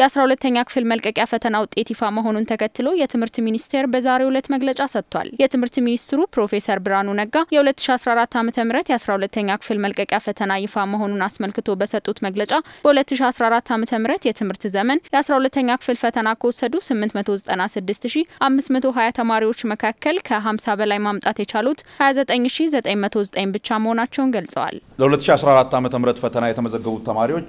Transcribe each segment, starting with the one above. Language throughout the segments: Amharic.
የ12ተኛ ክፍል መልቀቂያ ፈተና ውጤት ይፋ መሆኑን ተከትሎ የትምህርት ሚኒስቴር በዛሬው ዕለት መግለጫ ሰጥቷል። የትምህርት ሚኒስትሩ ፕሮፌሰር ብርሃኑ ነጋ የ2014 ዓ ም የ12ተኛ ክፍል መልቀቂያ ፈተና ይፋ መሆኑን አስመልክቶ በሰጡት መግለጫ በ2014 ዓ ም የትምህርት ዘመን የ12ተኛ ክፍል ፈተና ከወሰዱ 896520 ተማሪዎች መካከል ከ50 በላይ ማምጣት የቻሉት 29909 ብቻ መሆናቸውን ገልጸዋል። ለ2014 ዓ ም ፈተና የተመዘገቡት ተማሪዎች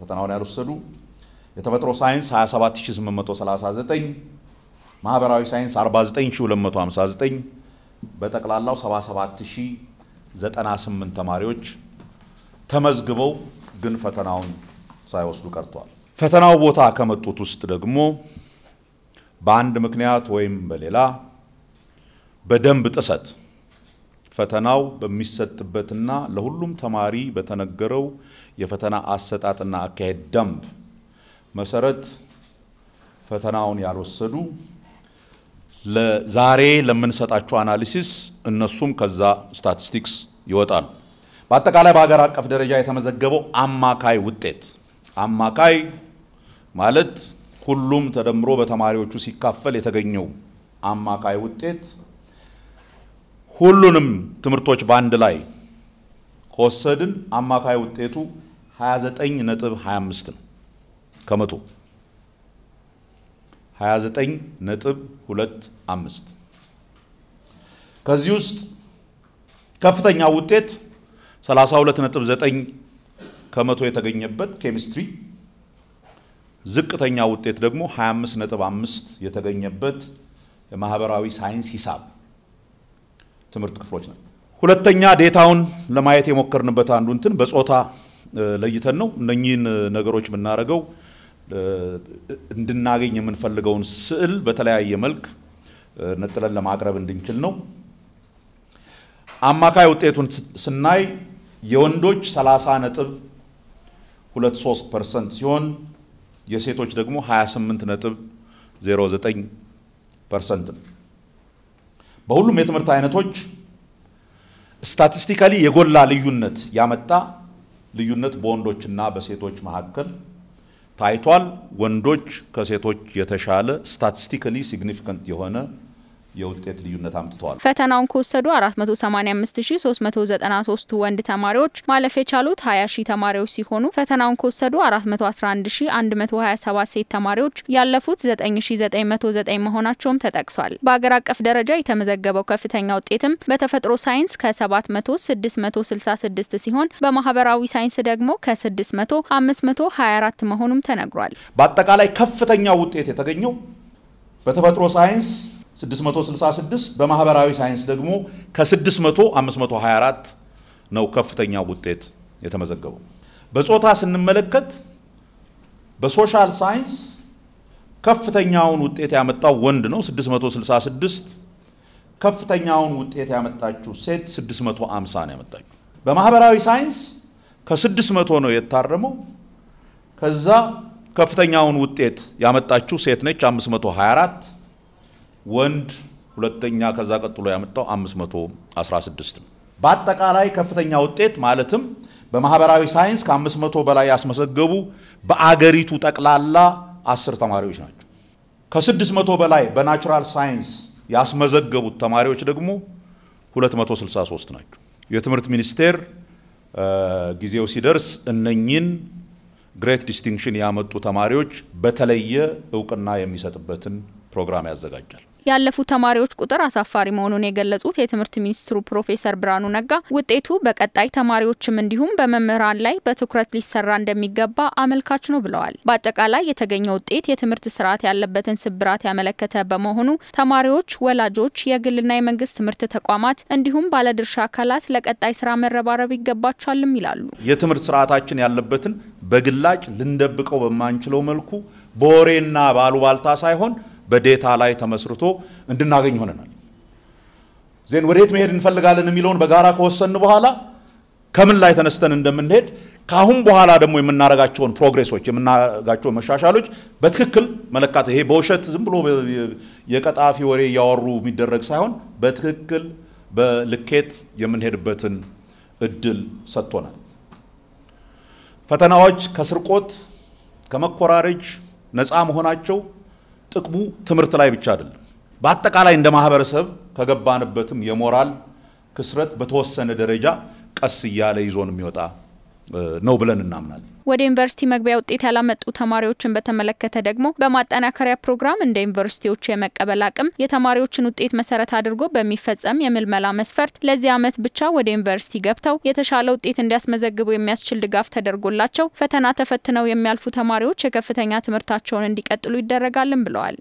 ፈተናውን ያልወሰዱ የተፈጥሮ ሳይንስ 27839 ማህበራዊ ሳይንስ 49259 በጠቅላላው 77098 ተማሪዎች ተመዝግበው ግን ፈተናውን ሳይወስዱ ቀርተዋል። ፈተናው ቦታ ከመጡት ውስጥ ደግሞ በአንድ ምክንያት ወይም በሌላ በደንብ ጥሰት ፈተናው በሚሰጥበትና ለሁሉም ተማሪ በተነገረው የፈተና አሰጣጥና አካሄድ ደንብ መሰረት ፈተናውን ያልወሰዱ ለዛሬ ለምንሰጣቸው አናሊሲስ እነሱም ከዛ ስታቲስቲክስ ይወጣሉ። በአጠቃላይ በሀገር አቀፍ ደረጃ የተመዘገበው አማካይ ውጤት አማካይ ማለት ሁሉም ተደምሮ በተማሪዎቹ ሲካፈል የተገኘው አማካይ ውጤት ሁሉንም ትምህርቶች በአንድ ላይ ከወሰድን አማካይ ውጤቱ 29 ነጥብ 25 ነው ከመቶ 29 ነጥብ 25 ከዚህ ውስጥ ከፍተኛ ውጤት 32 ነጥብ 9 ከመቶ የተገኘበት ኬሚስትሪ፣ ዝቅተኛ ውጤት ደግሞ 25 ነጥብ 5 የተገኘበት የማህበራዊ ሳይንስ ሂሳብ ትምህርት ክፍሎች ነው። ሁለተኛ ዴታውን ለማየት የሞከርንበት አንዱ እንትን በጾታ ለይተን ነው። እነኚህን ነገሮች የምናደርገው እንድናገኝ የምንፈልገውን ስዕል በተለያየ መልክ ነጥለን ለማቅረብ እንድንችል ነው። አማካይ ውጤቱን ስናይ የወንዶች 30 ነጥብ 23 ፐርሰንት ሲሆን የሴቶች ደግሞ 28 ነጥብ 09 ፐርሰንት ነው። በሁሉም የትምህርት አይነቶች ስታቲስቲካሊ የጎላ ልዩነት ያመጣ ልዩነት በወንዶችና በሴቶች መካከል ታይቷል። ወንዶች ከሴቶች የተሻለ ስታቲስቲካሊ ሲግኒፊካንት የሆነ የውጤት ልዩነት አምጥተዋል። ፈተናውን ከወሰዱ 485393 ወንድ ተማሪዎች ማለፍ የቻሉት 20 ሺ ተማሪዎች ሲሆኑ ፈተናውን ከወሰዱ 411127 ሴት ተማሪዎች ያለፉት 9909 መሆናቸውም ተጠቅሷል። በአገር አቀፍ ደረጃ የተመዘገበው ከፍተኛ ውጤትም በተፈጥሮ ሳይንስ ከ7666 ሲሆን በማህበራዊ ሳይንስ ደግሞ ከ6524 መሆኑም ተነግሯል። በአጠቃላይ ከፍተኛ ውጤት የተገኘው በተፈጥሮ ሳይንስ 666 በማህበራዊ ሳይንስ ደግሞ ከ600 524 ነው ከፍተኛ ውጤት የተመዘገበው። በጾታ ስንመለከት በሶሻል ሳይንስ ከፍተኛውን ውጤት ያመጣው ወንድ ነው 666 ከፍተኛውን ውጤት ያመጣችው ሴት 650 ነው ያመጣችው። በማህበራዊ ሳይንስ ከ600 ነው የታረመው። ከዛ ከፍተኛውን ውጤት ያመጣችው ሴት ነች 524 ወንድ ሁለተኛ ከዛ ቀጥሎ ያመጣው 516 ነው። በአጠቃላይ ከፍተኛ ውጤት ማለትም በማህበራዊ ሳይንስ ከ500 በላይ ያስመዘገቡ በአገሪቱ ጠቅላላ አስር ተማሪዎች ናቸው። ከ600 በላይ በናቹራል ሳይንስ ያስመዘገቡት ተማሪዎች ደግሞ 263 ናቸው። የትምህርት ሚኒስቴር ጊዜው ሲደርስ እነኝን ግሬት ዲስቲንክሽን ያመጡ ተማሪዎች በተለየ እውቅና የሚሰጥበትን ፕሮግራም ያዘጋጃል። ያለፉ ተማሪዎች ቁጥር አሳፋሪ መሆኑን የገለጹት የትምህርት ሚኒስትሩ ፕሮፌሰር ብርሃኑ ነጋ ውጤቱ በቀጣይ ተማሪዎችም እንዲሁም በመምህራን ላይ በትኩረት ሊሰራ እንደሚገባ አመልካች ነው ብለዋል። በአጠቃላይ የተገኘ ውጤት የትምህርት ስርዓት ያለበትን ስብራት ያመለከተ በመሆኑ ተማሪዎች፣ ወላጆች፣ የግልና የመንግስት ትምህርት ተቋማት እንዲሁም ባለድርሻ አካላት ለቀጣይ ስራ መረባረብ ይገባቸዋልም ይላሉ። የትምህርት ስርዓታችን ያለበትን በግላጭ ልንደብቀው በማንችለው መልኩ በወሬና ባሉባልታ ሳይሆን በዴታ ላይ ተመስርቶ እንድናገኝ ሆነናል። ዜን ወዴት መሄድ እንፈልጋለን የሚለውን በጋራ ከወሰን በኋላ ከምን ላይ ተነስተን እንደምንሄድ ከአሁን በኋላ ደግሞ የምናደርጋቸውን ፕሮግሬሶች የምናደርጋቸውን መሻሻሎች በትክክል መለካት፣ ይሄ በውሸት ዝም ብሎ የቀጣፊ ወሬ እያወሩ የሚደረግ ሳይሆን በትክክል በልኬት የምንሄድበትን እድል ሰጥቶናል። ፈተናዎች ከስርቆት ከመኮራረጅ ነፃ መሆናቸው ጥቅሙ ትምህርት ላይ ብቻ አይደለም። በአጠቃላይ እንደ ማህበረሰብ ከገባንበትም የሞራል ክስረት በተወሰነ ደረጃ ቀስ እያለ ይዞን የሚወጣ ነው ብለን እናምናለን። ወደ ዩኒቨርሲቲ መግቢያ ውጤት ያላመጡ ተማሪዎችን በተመለከተ ደግሞ በማጠናከሪያ ፕሮግራም እንደ ዩኒቨርሲቲዎቹ የመቀበል አቅም የተማሪዎችን ውጤት መሰረት አድርጎ በሚፈጸም የምልመላ መስፈርት ለዚህ ዓመት ብቻ ወደ ዩኒቨርሲቲ ገብተው የተሻለ ውጤት እንዲያስመዘግቡ የሚያስችል ድጋፍ ተደርጎላቸው ፈተና ተፈትነው የሚያልፉ ተማሪዎች የከፍተኛ ትምህርታቸውን እንዲቀጥሉ ይደረጋልን ብለዋል።